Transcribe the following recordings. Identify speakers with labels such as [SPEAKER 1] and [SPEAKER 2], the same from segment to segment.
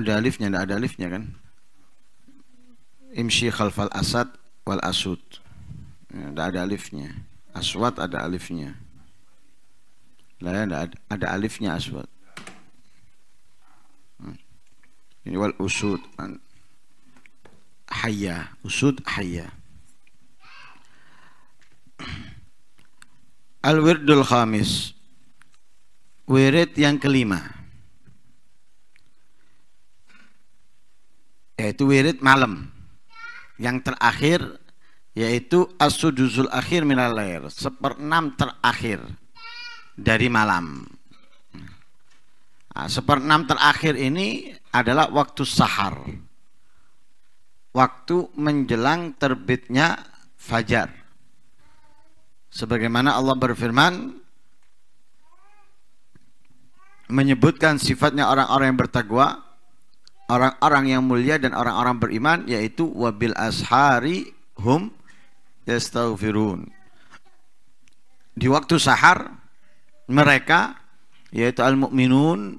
[SPEAKER 1] ada alifnya tidak ada alifnya kan imshi khalfal asad wal asud tidak ya, ada alifnya aswat ada alifnya lah ya, ada, ada alifnya aswat hmm. ini wal usud haya usud haya al wirdul khamis wirid yang kelima yaitu wirid malam yang terakhir yaitu asuduzul akhir minal lair enam terakhir dari malam nah, enam terakhir ini adalah waktu sahar waktu menjelang terbitnya fajar sebagaimana Allah berfirman menyebutkan sifatnya orang-orang yang bertakwa orang-orang yang mulia dan orang-orang beriman yaitu wabil ashari hum yastaghfirun. Di waktu sahar mereka yaitu al-mukminun,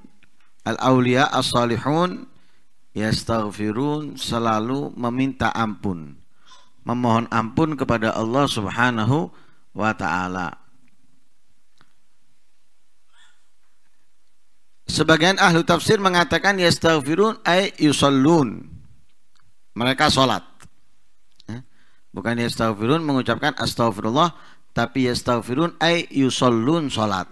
[SPEAKER 1] al-aulia, as-salihun yastaghfirun selalu meminta ampun, memohon ampun kepada Allah Subhanahu wa taala. Sebagian ahlu tafsir mengatakan yastaghfirun ay yusallun. Mereka sholat. Ya. Bukan yastaghfirun mengucapkan astaghfirullah, tapi yastaghfirun ay yusallun sholat.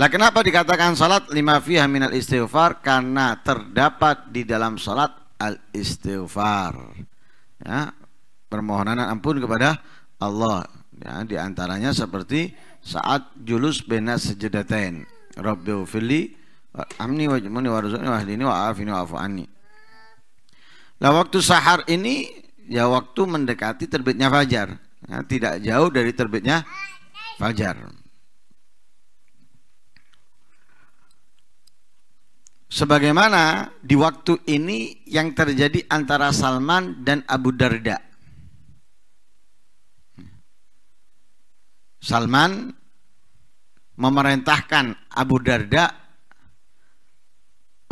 [SPEAKER 1] Lah kenapa dikatakan sholat lima fiha minal istighfar? Karena terdapat di dalam sholat al istighfar. Ya, permohonan ampun kepada Allah. Ya, diantaranya seperti saat julus benas sejedatain Rabbi ufili amni wajmani warzuni wahdini wa'afini wa anni Nah waktu sahar ini ya waktu mendekati terbitnya fajar nah, Tidak jauh dari terbitnya fajar Sebagaimana di waktu ini yang terjadi antara Salman dan Abu Darda Salman memerintahkan Abu Darda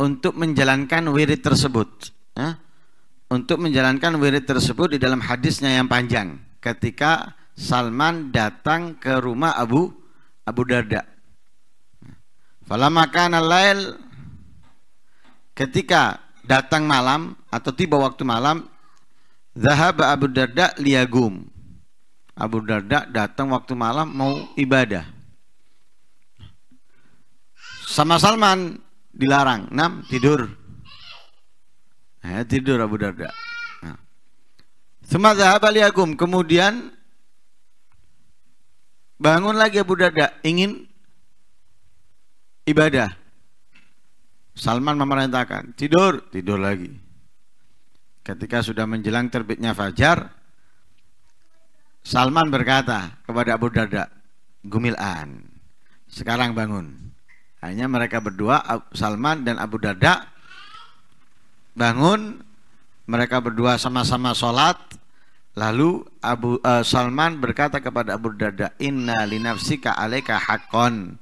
[SPEAKER 1] untuk menjalankan wirid tersebut. Ya? Untuk menjalankan wirid tersebut di dalam hadisnya yang panjang ketika Salman datang ke rumah Abu Abu Darda. Falamma kana lail ketika datang malam atau tiba waktu malam Zahab Abu Darda liagum. Abu Darda datang waktu malam mau ibadah sama Salman dilarang. enam tidur. Eh, tidur Abu Darda. Nah. Semadha baliakum. Kemudian bangun lagi Abu Darda. Ingin ibadah. Salman memerintahkan. Tidur, tidur lagi. Ketika sudah menjelang terbitnya fajar, Salman berkata kepada Abu Darda, Gumil'an, sekarang bangun. Akhirnya mereka berdua Salman dan Abu Darda bangun mereka berdua sama-sama sholat lalu Abu uh, Salman berkata kepada Abu Darda inna li nafsika alaika hakon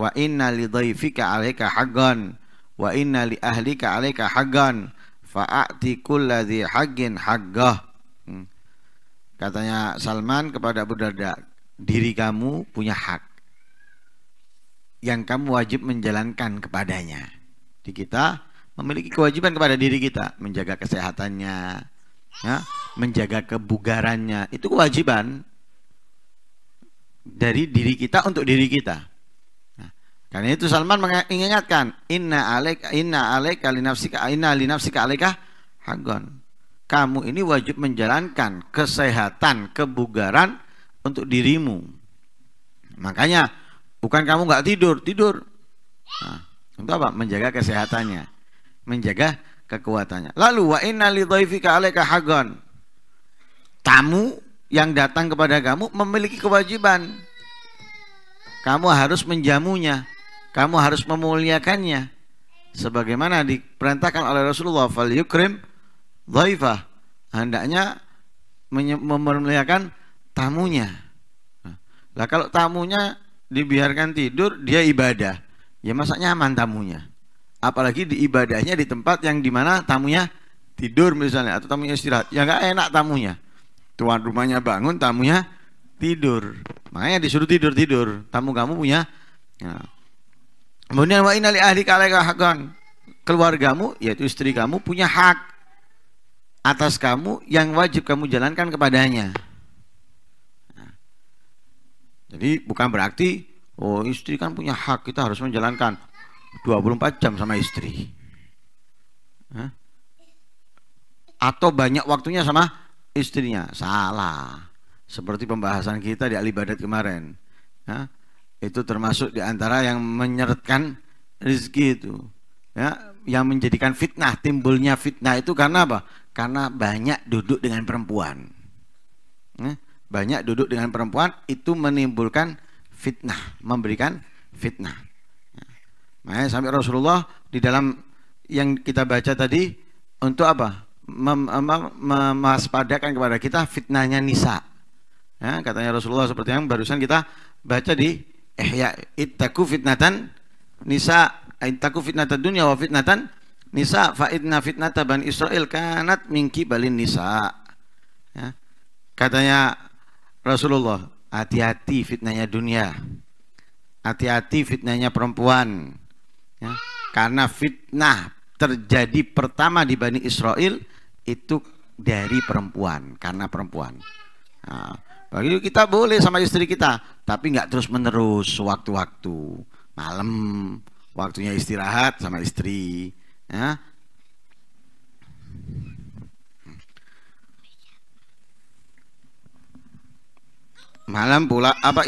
[SPEAKER 1] wa inna li dhaifika alaika hagon wa inna li ahlika alaika hagon fa'ati kulladhi haqqin haqqah hmm. katanya Salman kepada Abu Darda diri kamu punya hak yang kamu wajib menjalankan kepadanya. Di kita memiliki kewajiban kepada diri kita menjaga kesehatannya, ya, menjaga kebugarannya. Itu kewajiban dari diri kita untuk diri kita. Nah, karena itu Salman mengingatkan, inna alaik inna alaik alinafsika inna alinafsika alaikah hagon. Kamu ini wajib menjalankan kesehatan, kebugaran untuk dirimu. Makanya Bukan kamu nggak tidur, tidur. Nah, untuk apa? Menjaga kesehatannya, menjaga kekuatannya. Lalu wa inna hagon. Tamu yang datang kepada kamu memiliki kewajiban. Kamu harus menjamunya, kamu harus memuliakannya. Sebagaimana diperintahkan oleh Rasulullah, fal yukrim dhaifah. Hendaknya memuliakan tamunya. Nah, kalau tamunya dibiarkan tidur dia ibadah ya masa nyaman tamunya apalagi di ibadahnya di tempat yang dimana tamunya tidur misalnya atau tamunya istirahat ya nggak enak tamunya tuan rumahnya bangun tamunya tidur makanya disuruh tidur tidur tamu kamu punya ya. kemudian wa inali ahli keluargamu yaitu istri kamu punya hak atas kamu yang wajib kamu jalankan kepadanya jadi bukan berarti oh istri kan punya hak kita harus menjalankan 24 jam sama istri. Hah? Atau banyak waktunya sama istrinya. Salah. Seperti pembahasan kita di alibadat kemarin. Hah? Itu termasuk di antara yang menyeretkan rezeki itu. Ya, yang menjadikan fitnah, timbulnya fitnah itu karena apa? Karena banyak duduk dengan perempuan. Hah? banyak duduk dengan perempuan itu menimbulkan fitnah, memberikan fitnah. Ya. Makanya sampai Rasulullah di dalam yang kita baca tadi untuk apa? Mem memaspadakan kepada kita fitnahnya nisa. Ya, katanya Rasulullah seperti yang barusan kita baca di eh ya ittaku fitnatan nisa ittaku fitnatan dunia wa fitnatan nisa fa idna fitnata bani Israel kanat mingki balin nisa. Ya. Katanya Rasulullah, hati-hati fitnahnya dunia. Hati-hati fitnahnya perempuan. Ya, karena fitnah terjadi pertama di Bani Israel itu dari perempuan, karena perempuan. Nah, bagi kita boleh sama istri kita, tapi nggak terus menerus waktu-waktu malam, waktunya istirahat sama istri, ya malam pula apa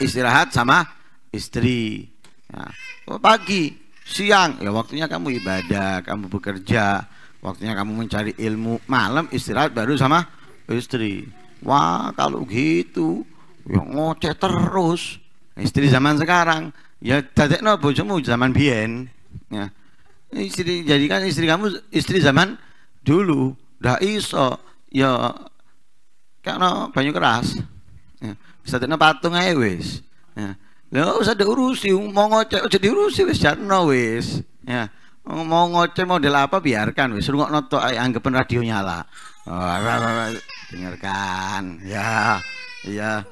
[SPEAKER 1] istirahat sama istri ya. Oh, pagi siang ya waktunya kamu ibadah kamu bekerja waktunya kamu mencari ilmu malam istirahat baru sama istri wah kalau gitu ya ngoceh terus istri zaman sekarang ya dadek no bojomu zaman bien ya istri jadikan istri kamu istri zaman dulu dah iso ya karena banyak keras Ya. Bisa tidak patung aja wes, Ya. nggak usah diurusi, mau ngoceh aja diurusi wes, jarno wes Ya. Mau ngoceh model apa biarkan wes, rungokno noto anggapan radio nyala. Oh, dengarkan. Ya. ya,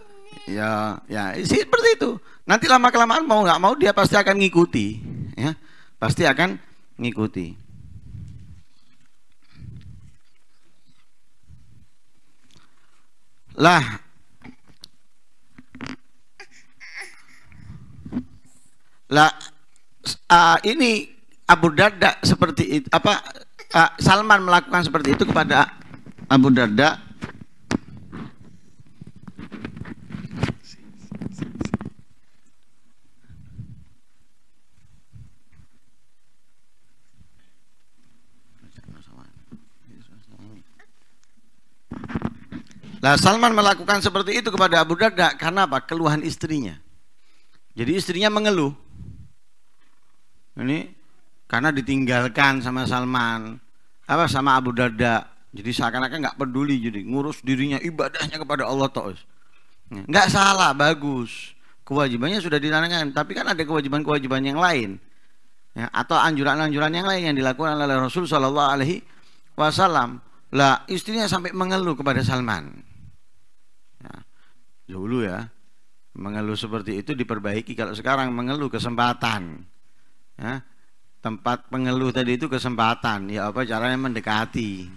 [SPEAKER 1] Ya, ya, seperti itu. Nanti lama kelamaan mau nggak mau dia pasti akan ngikuti, ya, pasti akan ngikuti. Lah Lah uh, ini Abu Darda seperti itu apa uh, Salman melakukan seperti itu kepada Abu Darda Lah Salman melakukan seperti itu kepada Abu Darda karena apa? Keluhan istrinya. Jadi istrinya mengeluh ini karena ditinggalkan sama Salman apa sama Abu Darda jadi seakan-akan nggak peduli jadi ngurus dirinya ibadahnya kepada Allah terus nggak salah bagus kewajibannya sudah ditanamkan tapi kan ada kewajiban-kewajiban yang lain ya, atau anjuran-anjuran yang lain yang dilakukan oleh Rasul Shallallahu Alaihi Wasallam lah istrinya sampai mengeluh kepada Salman ya, dulu ya mengeluh seperti itu diperbaiki kalau sekarang mengeluh kesempatan ya, tempat pengeluh tadi itu kesempatan ya apa caranya mendekati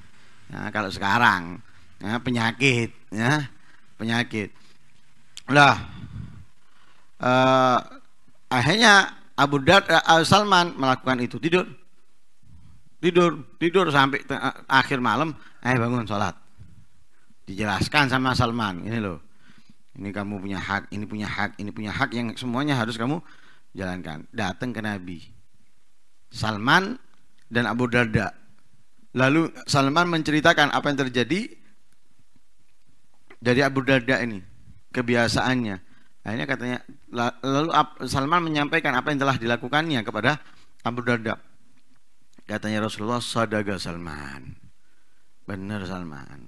[SPEAKER 1] ya, kalau sekarang ya, penyakit ya penyakit lah eh, akhirnya Abu Dar Al eh, Salman melakukan itu tidur tidur tidur sampai eh, akhir malam eh bangun sholat dijelaskan sama Salman ini loh ini kamu punya hak ini punya hak ini punya hak yang semuanya harus kamu jalankan datang ke Nabi Salman dan Abu Darda lalu Salman menceritakan apa yang terjadi dari Abu Darda ini kebiasaannya akhirnya katanya lalu Salman menyampaikan apa yang telah dilakukannya kepada Abu Darda katanya Rasulullah sadaga Salman benar Salman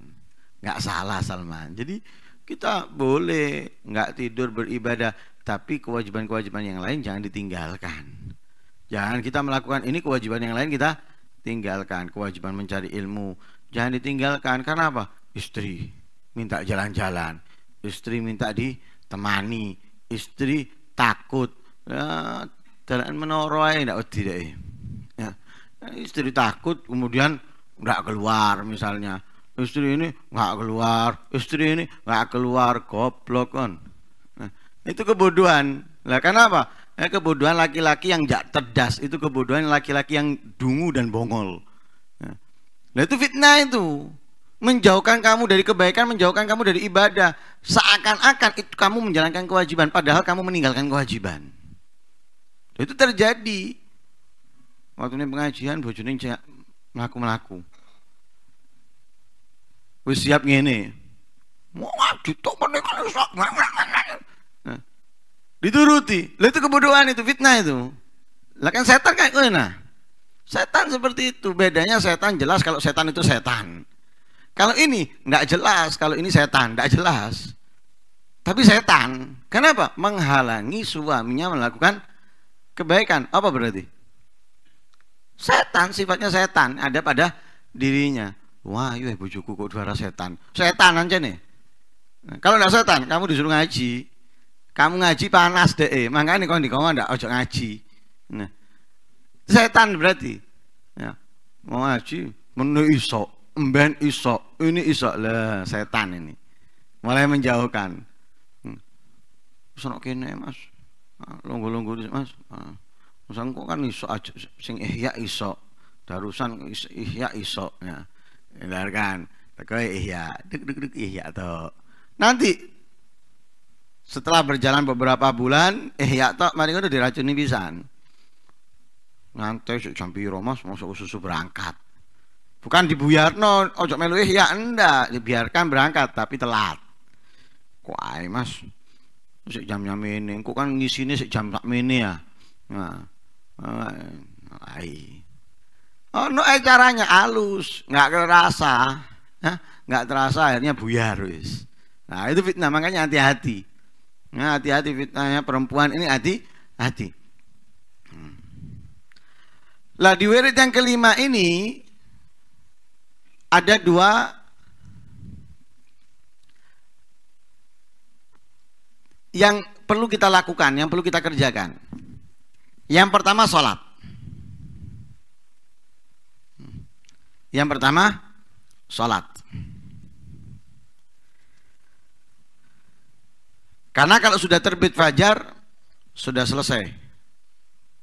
[SPEAKER 1] nggak salah Salman jadi kita boleh nggak tidur beribadah tapi kewajiban-kewajiban yang lain jangan ditinggalkan. Jangan kita melakukan ini kewajiban yang lain kita tinggalkan. Kewajiban mencari ilmu jangan ditinggalkan. Karena apa? Istri minta jalan-jalan, istri minta ditemani, istri takut. Ya, jalan menoroi tidak tidak. Ya. Istri takut kemudian nggak keluar misalnya. Istri ini nggak keluar, istri ini nggak keluar, goblok kan itu kebodohan. Lah kenapa eh, kebodohan laki-laki yang tidak cerdas itu kebodohan laki-laki yang dungu dan bongol. Nah itu fitnah itu menjauhkan kamu dari kebaikan, menjauhkan kamu dari ibadah. Seakan-akan itu kamu menjalankan kewajiban, padahal kamu meninggalkan kewajiban. Nah, itu terjadi. Waktu ini pengajian, bojone melaku-melaku. Wis siap ngene. Mau ngaji tok meneh Nah, dituruti. Lah itu kebodohan itu, fitnah itu. Lah kan setan kayak gue nah. Setan seperti itu. Bedanya setan jelas kalau setan itu setan. Kalau ini nggak jelas, kalau ini setan nggak jelas. Tapi setan, kenapa? Menghalangi suaminya melakukan kebaikan. Apa berarti? Setan sifatnya setan ada pada dirinya. Wah, yuk iya, bujuku kok juara setan. Setan aja nih. Nah, kalau nggak setan, kamu disuruh ngaji. Kamu ngaji panas deh, makanya kau di kau ndak ojo ngaji. Nah, setan berarti. Ya. Mau ngaji, menu iso, emben iso, ini iso lah setan ini. Mulai menjauhkan. Hmm. Senok kene mas, ah, longgo-longgo mas. Musang ah. kok kan iso aja, sing ihya iso, darusan iso, ihya iso. Ya. Hindarkan, kau ihya, deg deg deg ihya to. Nanti setelah berjalan beberapa bulan eh ya tok mari kita diracuni pisan nanti sik jam piro Mas masuk susu berangkat bukan dibuyarno ojo melu eh ya ndak dibiarkan ya, berangkat tapi telat kok ay Mas sejak jam-jam ini kok kan ini sejak jam tak mini ya nah ai nah, oh no eh caranya halus nggak terasa, nggak terasa akhirnya buyar wis Nah itu fitnah makanya hati-hati. Nah, hati-hati fitnahnya perempuan ini hati-hati. Hmm. Lah di wirid yang kelima ini ada dua yang perlu kita lakukan, yang perlu kita kerjakan. Yang pertama sholat. Hmm. Yang pertama sholat. Karena kalau sudah terbit fajar, sudah selesai.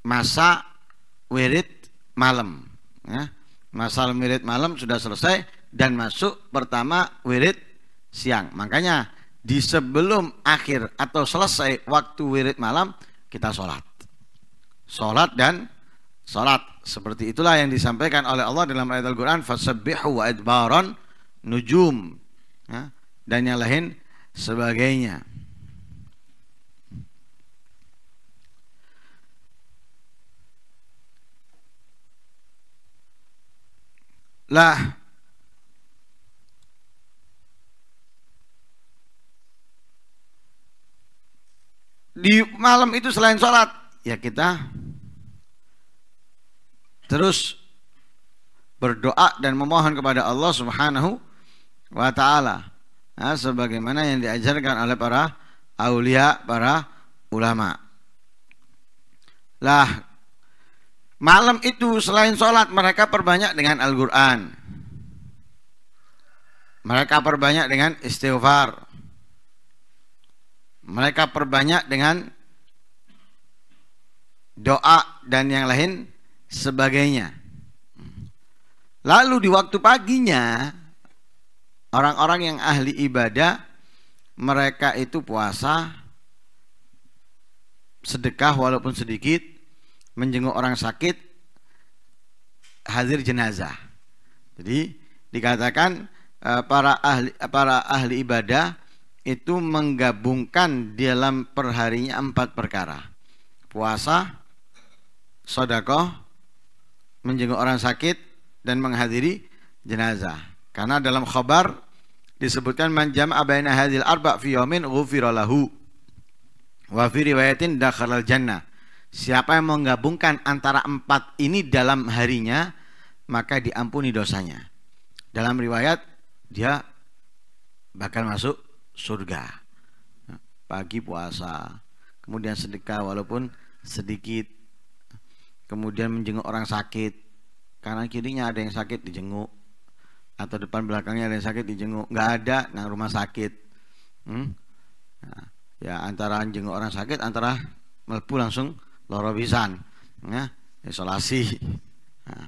[SPEAKER 1] Masa wirid malam. Ya. Masa wirid malam sudah selesai dan masuk pertama wirid siang. Makanya di sebelum akhir atau selesai waktu wirid malam, kita sholat. Sholat dan sholat. Seperti itulah yang disampaikan oleh Allah dalam ayat Al-Quran. fasabihu wa nujum. Ya, dan yang lain sebagainya. lah di malam itu selain sholat ya kita terus berdoa dan memohon kepada Allah Subhanahu wa taala nah, sebagaimana yang diajarkan oleh para aulia para ulama lah Malam itu selain sholat mereka perbanyak dengan Al-Quran. Mereka perbanyak dengan istighfar. Mereka perbanyak dengan doa dan yang lain sebagainya. Lalu di waktu paginya orang-orang yang ahli ibadah mereka itu puasa sedekah walaupun sedikit menjenguk orang sakit hadir jenazah. Jadi dikatakan e, para ahli para ahli ibadah itu menggabungkan dalam perharinya empat perkara puasa sodakoh menjenguk orang sakit dan menghadiri jenazah karena dalam khobar disebutkan manjam abainah hadil arba fi yamin ghufira lahu wa fi riwayatin dakhalal jannah Siapa yang menggabungkan antara empat ini dalam harinya, maka diampuni dosanya. Dalam riwayat, dia bakal masuk surga. Pagi puasa, kemudian sedekah walaupun sedikit, kemudian menjenguk orang sakit, kanan kirinya ada yang sakit dijenguk, atau depan belakangnya ada yang sakit dijenguk, nggak ada nang rumah sakit. Hmm? Nah, ya antara jenguk orang sakit, antara melepuh langsung loro pisan ya isolasi nah.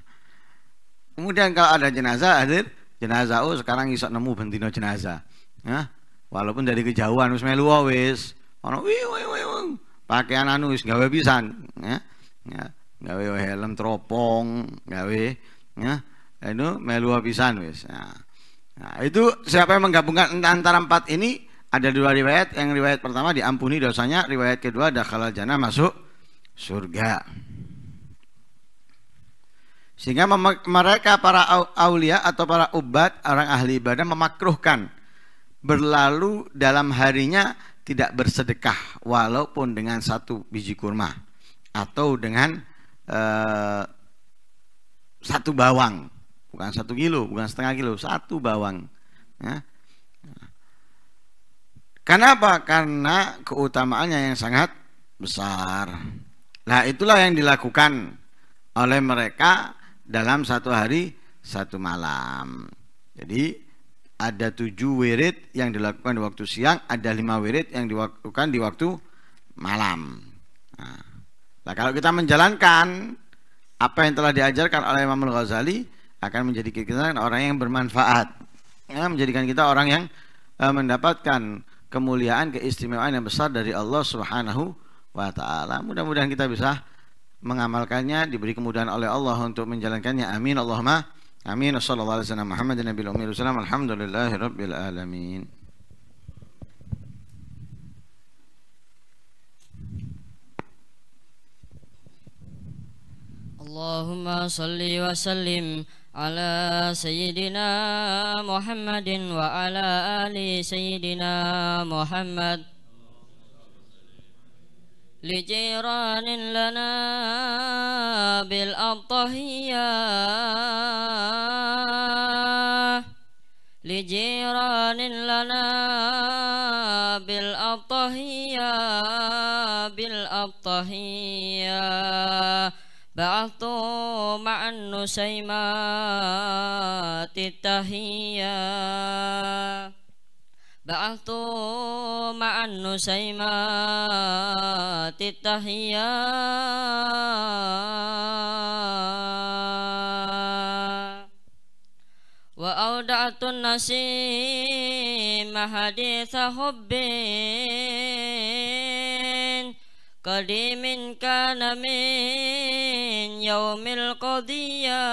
[SPEAKER 1] kemudian kalau ada jenazah hadir jenazah oh sekarang isok nemu bentino jenazah ya walaupun dari kejauhan wis melu oh, wis ono wi wi wi pakaian anu wis gawe pisan ya ya gawe helm teropong gawe ya itu anu, melu pisan wis ya. nah itu siapa yang menggabungkan antara empat ini ada dua riwayat yang riwayat pertama diampuni dosanya riwayat kedua dakhala jannah masuk surga. Sehingga mereka para aulia atau para ubat, orang ahli ibadah memakruhkan berlalu dalam harinya tidak bersedekah walaupun dengan satu biji kurma atau dengan eh, satu bawang bukan satu kilo bukan setengah kilo satu bawang ya. Kenapa? Karena keutamaannya yang sangat besar. Nah itulah yang dilakukan oleh mereka dalam satu hari satu malam. Jadi ada tujuh wirid yang dilakukan di waktu siang, ada lima wirid yang dilakukan di waktu malam. Nah, kalau kita menjalankan apa yang telah diajarkan oleh Imam Al Ghazali akan menjadi kita orang yang bermanfaat, ya, menjadikan kita orang yang eh, mendapatkan kemuliaan keistimewaan yang besar dari Allah Subhanahu wa taala. Mudah-mudahan kita bisa mengamalkannya, diberi kemudahan oleh Allah untuk menjalankannya. Amin. Allahumma amin. Sallallahu alaihi wasallam Muhammadin nabiyil ummi wasallam. Alhamdulillahirabbil alamin.
[SPEAKER 2] اللهم صل وسلم على سيدنا محمد وعلى آل سيدنا محمد لجيران لنا بالأبطهية لجيران لنا بالأبطهية بالأبطهية بعثت مع النسيمات التهية بعثوا مع النسيمات التحيات وأودعت النسيم حديث حب قديم كان من يوم القضيه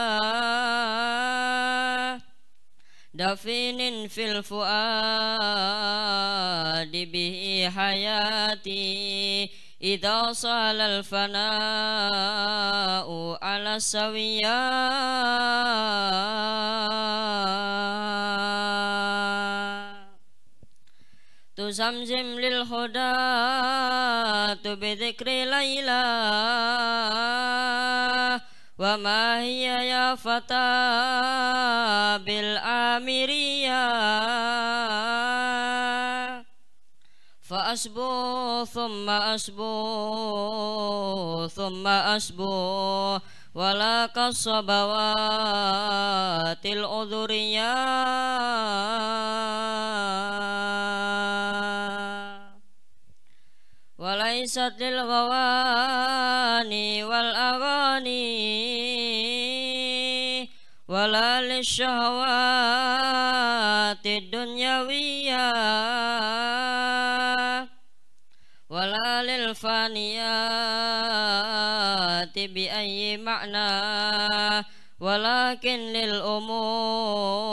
[SPEAKER 2] دفين في الفؤاد به حياتي إذا صال الفناء على السويات تزمزم للهدى بذكر ليلى وما هي يا فتى بالآمرية فأسبو ثم أسبو ثم أسبو ولا كالصبوات الأذريات satil ghawani wal aghani wala lishawati dunyawiya wala lilfaniyati bi ayyi ma'na walakin lil umur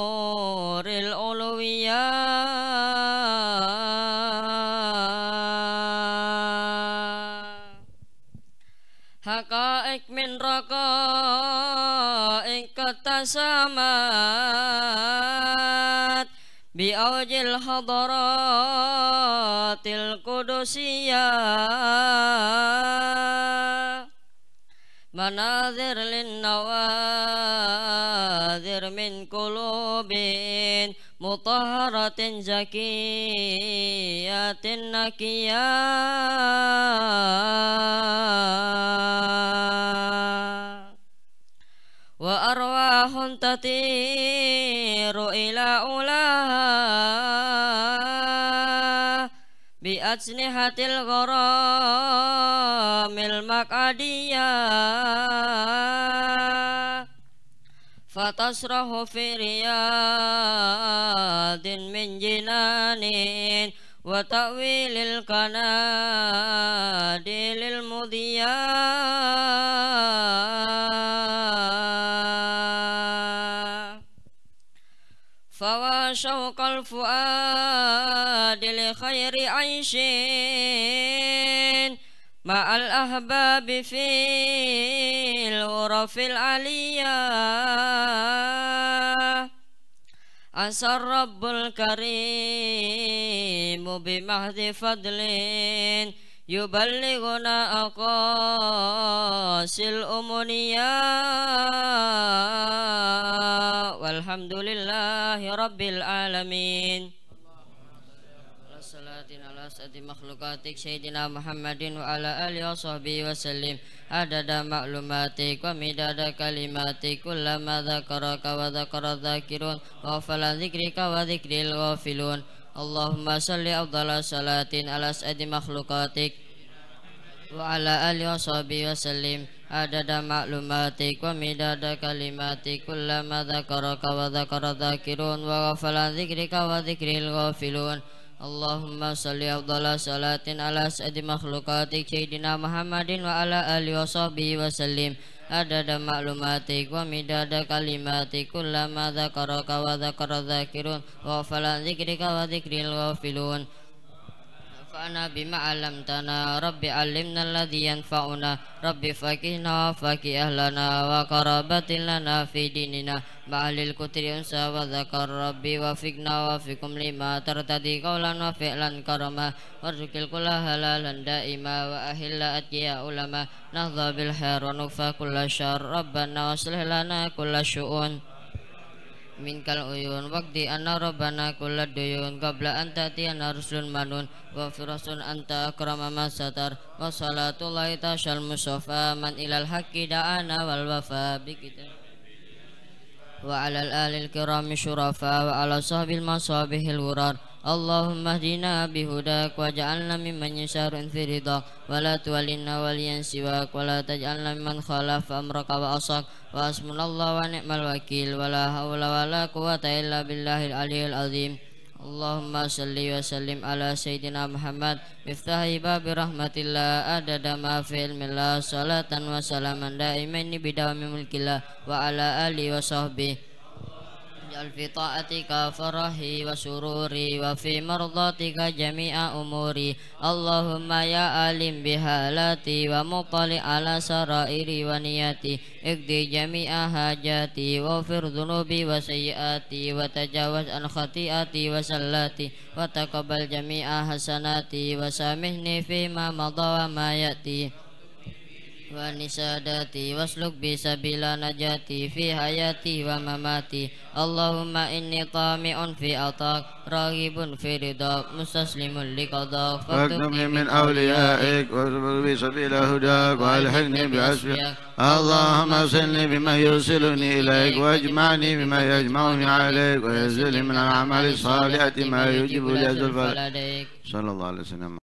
[SPEAKER 2] haqa'iq min raqa'iq tasamat bi'aujil hadaratil qudusiyah manazir lin nawazir min kulubin مطهرة زكية نكية وأرواح تطير إلى أولاها بأجنحة الغرام المقعدية فتصرخ في رياض من جنان وتأويل القناديل المضياء فوا شوق الفؤاد لخير عيشين مع الأحباب في الغرف العليا عسى الرب الكريم بمهد فضل يبلغنا أقاصي الأمنية والحمد لله رب العالمين asadi makhlukatik Sayyidina Muhammadin wa ala alihi wa sahbihi wa sallim adada maklumatik wa midada kalimatik kullama dhakaraka wa dhakara dhakirun wa fala dhikrika wa dhikril wa filun Allahumma salli abdala salatin ala asadi makhlukatik wa ala alihi wa sahbihi wa sallim adada maklumatik wa midada kalimatik kullama dhakaraka wa dhakara dhakirun wa fala dhikrika wa dhikril wa filun Allahumma salli afdala salatin ala sa'di makhlukati Sayyidina Muhammadin wa ala alihi wa sahbihi wa sallim Adada maklumatik wa midada kalimatik Kullama dhakaraka wa dhakara dhakirun Wa falan zikrika wa dhikril wa filun Fa'na bima alam tana Rabbi alimna alladhi yanfa'una Rabbi faqihna wa faqih ahlana Wa karabatin lana fi dinina Ma'alil kutri unsa wa zakar Rabbi wa fiqna wa fiqum lima Tartadi qawlan wa fi'lan karama Warjukil kula halalan da'ima Wa ahilla atiya ulama Nahza bil hair wa nufa kulla syar Rabbana wa lana kulla syu'un منك العيون واقضي أن ربنا كل الديون قبل أن تأتينا رسل منون غفر أنت أكرم ما ستر وصلاة الله تشى المصفى من إلى الحق دعانا والوفاء بكتاب وعلى الآل الكرام الشرفاء وعلى صحب المصابيح الورار Allahumma hdina bi hudak wa ja'alna mimman yusharun fi ridha wa la tuwallina waliyan siwak wa la taj'alna mimman khalaf amraka wa asak wa asmunallah wa ni'mal wakil wa la hawla wa la illa billahi al-aliyyil azim Allahumma salli wa sallim ala Sayyidina Muhammad Miftahi babi rahmatillah Adada maafi ilmillah Salatan wa salaman da'imaini bidawami mulkillah Wa ala ali wa sahbihi واجعل في طاعتك فرحي وسروري وفي مرضاتك جميع أموري اللهم يا عالم بحالاتي ومطلع على سرائري ونياتي اقضي جميع حاجاتي واغفر ذنوبي وسيئاتي وتجاوز عن خطيئاتي وسلاتي وتقبل جميع حسناتي وسامحني فيما مضى وما يأتي wa nisadati wasluk bisa bila najati fi hayati wa mamati Allahumma inni tami'un fi atak ragibun fi ridak mustaslimun liqadak min awliya'ik
[SPEAKER 1] wa sabar bisa bila
[SPEAKER 2] Allahumma
[SPEAKER 1] sinni bima yusiluni wa ajma'ni bima yajma'uni alaik amali salihati ma yujibu liya zulfa sallallahu alaihi